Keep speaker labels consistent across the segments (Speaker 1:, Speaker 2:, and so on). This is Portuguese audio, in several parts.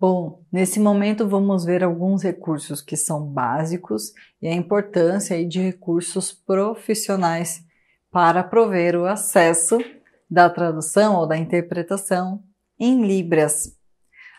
Speaker 1: Bom, nesse momento vamos ver alguns recursos que são básicos e a importância de recursos profissionais para prover o acesso da tradução ou da interpretação em Libras.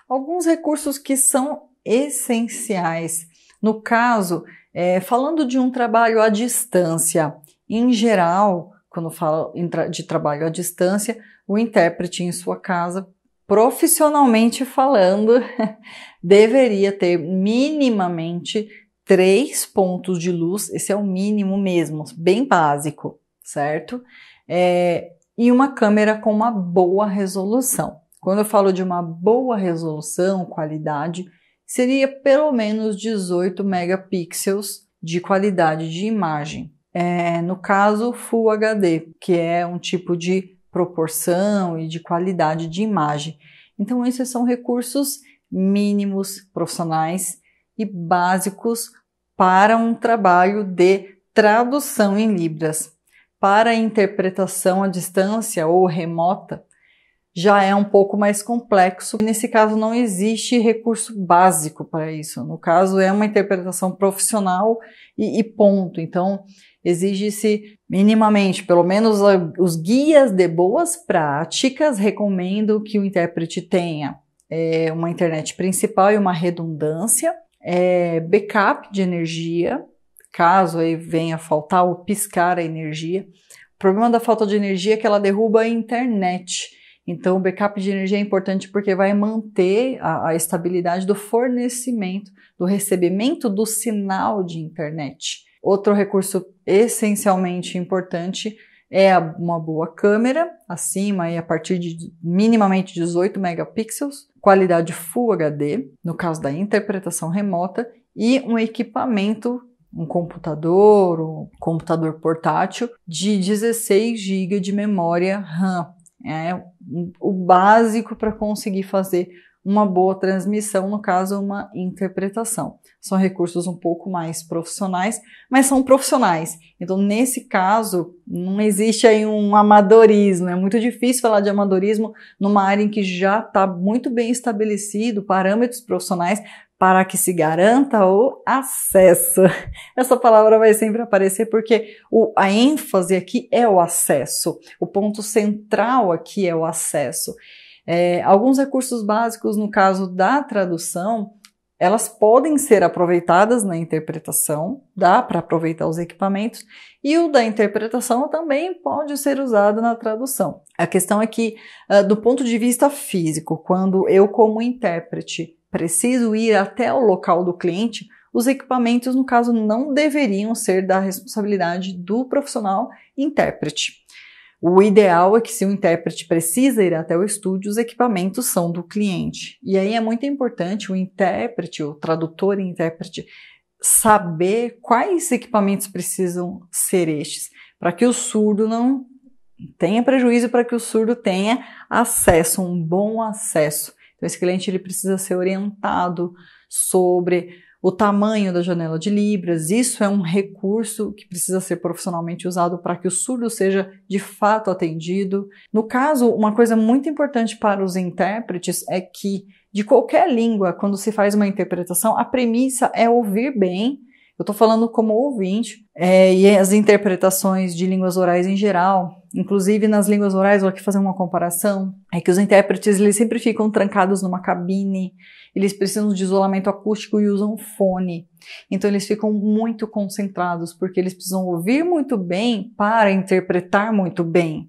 Speaker 1: Alguns recursos que são essenciais. No caso, é, falando de um trabalho à distância, em geral, quando falo de trabalho à distância, o intérprete em sua casa profissionalmente falando, deveria ter minimamente três pontos de luz, esse é o mínimo mesmo, bem básico, certo? É, e uma câmera com uma boa resolução. Quando eu falo de uma boa resolução, qualidade, seria pelo menos 18 megapixels de qualidade de imagem. É, no caso, Full HD, que é um tipo de proporção e de qualidade de imagem. Então, esses são recursos mínimos, profissionais e básicos para um trabalho de tradução em Libras. Para interpretação à distância ou remota, já é um pouco mais complexo. Nesse caso, não existe recurso básico para isso. No caso, é uma interpretação profissional e, e ponto. Então, exige-se minimamente, pelo menos os guias de boas práticas recomendo que o intérprete tenha é, uma internet principal e uma redundância, é, backup de energia, caso aí venha faltar ou piscar a energia. O problema da falta de energia é que ela derruba a internet. Então, o backup de energia é importante porque vai manter a, a estabilidade do fornecimento, do recebimento do sinal de internet. Outro recurso essencialmente importante é uma boa câmera, acima e a partir de minimamente 18 megapixels, qualidade Full HD, no caso da interpretação remota, e um equipamento, um computador, um computador portátil de 16 GB de memória RAM. É o básico para conseguir fazer uma boa transmissão, no caso, uma interpretação. São recursos um pouco mais profissionais, mas são profissionais. Então, nesse caso, não existe aí um amadorismo. É muito difícil falar de amadorismo numa área em que já está muito bem estabelecido parâmetros profissionais para que se garanta o acesso. Essa palavra vai sempre aparecer porque o, a ênfase aqui é o acesso. O ponto central aqui é o acesso. É, alguns recursos básicos, no caso da tradução, elas podem ser aproveitadas na interpretação, dá para aproveitar os equipamentos, e o da interpretação também pode ser usado na tradução. A questão é que, ah, do ponto de vista físico, quando eu, como intérprete, preciso ir até o local do cliente, os equipamentos, no caso, não deveriam ser da responsabilidade do profissional intérprete. O ideal é que, se o intérprete precisa ir até o estúdio, os equipamentos são do cliente. E aí é muito importante o intérprete, o tradutor e intérprete, saber quais equipamentos precisam ser estes, para que o surdo não tenha prejuízo, para que o surdo tenha acesso, um bom acesso. Então, esse cliente ele precisa ser orientado sobre o tamanho da janela de libras. Isso é um recurso que precisa ser profissionalmente usado para que o surdo seja de fato atendido. No caso, uma coisa muito importante para os intérpretes é que, de qualquer língua, quando se faz uma interpretação, a premissa é ouvir bem. Eu estou falando como ouvinte, é, e as interpretações de línguas orais em geral, Inclusive nas línguas orais, vou aqui fazer uma comparação, é que os intérpretes eles sempre ficam trancados numa cabine, eles precisam de isolamento acústico e usam fone. Então eles ficam muito concentrados porque eles precisam ouvir muito bem para interpretar muito bem,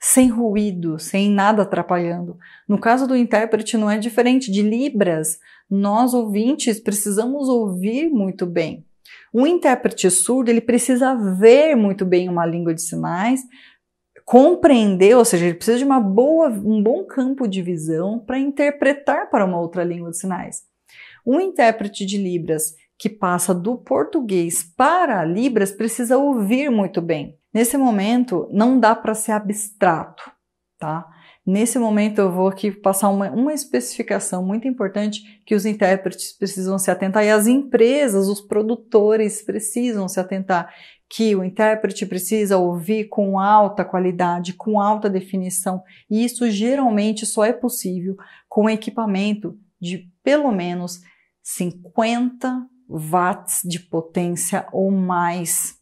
Speaker 1: sem ruído, sem nada atrapalhando. No caso do intérprete não é diferente de libras. Nós ouvintes precisamos ouvir muito bem. O intérprete surdo ele precisa ver muito bem uma língua de sinais compreender, ou seja, ele precisa de uma boa, um bom campo de visão para interpretar para uma outra língua de sinais. Um intérprete de Libras que passa do português para Libras precisa ouvir muito bem. Nesse momento, não dá para ser abstrato, tá? Nesse momento, eu vou aqui passar uma, uma especificação muito importante que os intérpretes precisam se atentar e as empresas, os produtores precisam se atentar, que o intérprete precisa ouvir com alta qualidade, com alta definição, e isso geralmente só é possível com equipamento de pelo menos 50 watts de potência ou mais.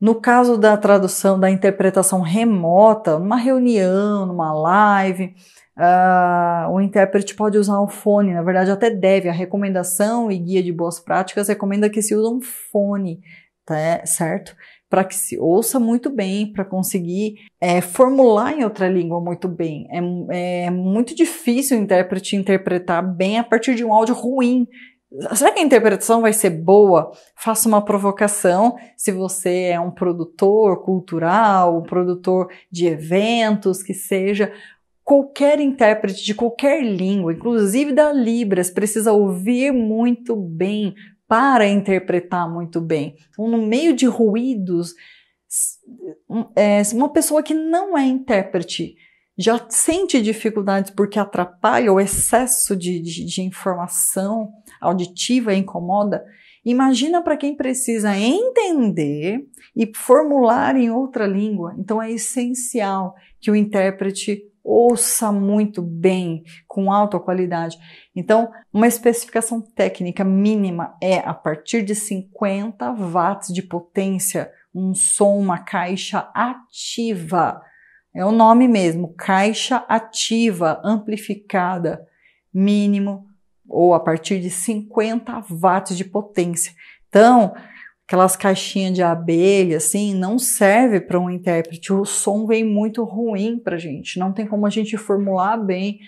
Speaker 1: No caso da tradução, da interpretação remota, numa reunião, numa live, uh, o intérprete pode usar um fone, na verdade até deve. A recomendação e guia de boas práticas recomenda que se use um fone tá é, certo? Para que se ouça muito bem, para conseguir é, formular em outra língua muito bem. É, é muito difícil o intérprete interpretar bem a partir de um áudio ruim. Será que a interpretação vai ser boa? Faça uma provocação. Se você é um produtor cultural, um produtor de eventos, que seja, qualquer intérprete de qualquer língua, inclusive da Libras, precisa ouvir muito bem para interpretar muito bem. Então, no meio de ruídos, é, uma pessoa que não é intérprete já sente dificuldades porque atrapalha o excesso de, de, de informação auditiva incomoda. Imagina para quem precisa entender e formular em outra língua. Então é essencial que o intérprete ouça muito bem, com alta qualidade. Então, uma especificação técnica mínima é a partir de 50 watts de potência, um som, uma caixa ativa. É o nome mesmo, caixa ativa, amplificada, mínimo ou a partir de 50 watts de potência. Então, aquelas caixinhas de abelha, assim, não serve para um intérprete. O som vem muito ruim para gente. Não tem como a gente formular bem,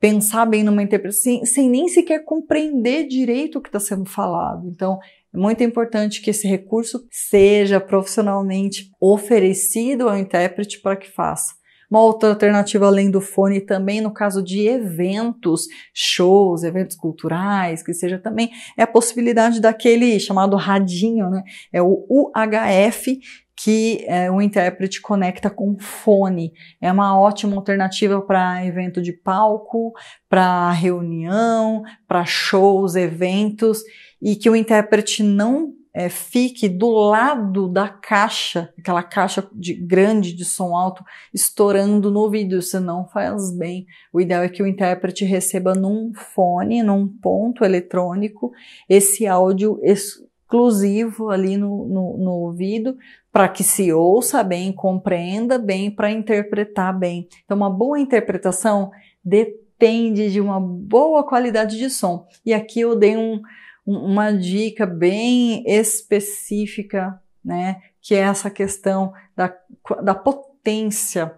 Speaker 1: pensar bem numa interpretação, sem, sem nem sequer compreender direito o que está sendo falado. Então, é muito importante que esse recurso seja profissionalmente oferecido ao intérprete para que faça uma outra alternativa além do fone também no caso de eventos, shows, eventos culturais, que seja também, é a possibilidade daquele chamado radinho, né? É o UHF, que é, o intérprete conecta com fone. É uma ótima alternativa para evento de palco, para reunião, para shows, eventos, e que o intérprete não é, fique do lado da caixa, aquela caixa de, grande de som alto, estourando no ouvido, isso não faz bem. O ideal é que o intérprete receba num fone, num ponto eletrônico, esse áudio exclusivo ali no, no, no ouvido, para que se ouça bem, compreenda bem, para interpretar bem. Então, uma boa interpretação depende de uma boa qualidade de som. E aqui eu dei um uma dica bem específica, né? Que é essa questão da, da potência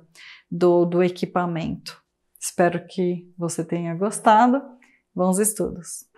Speaker 1: do, do equipamento. Espero que você tenha gostado. Bons estudos!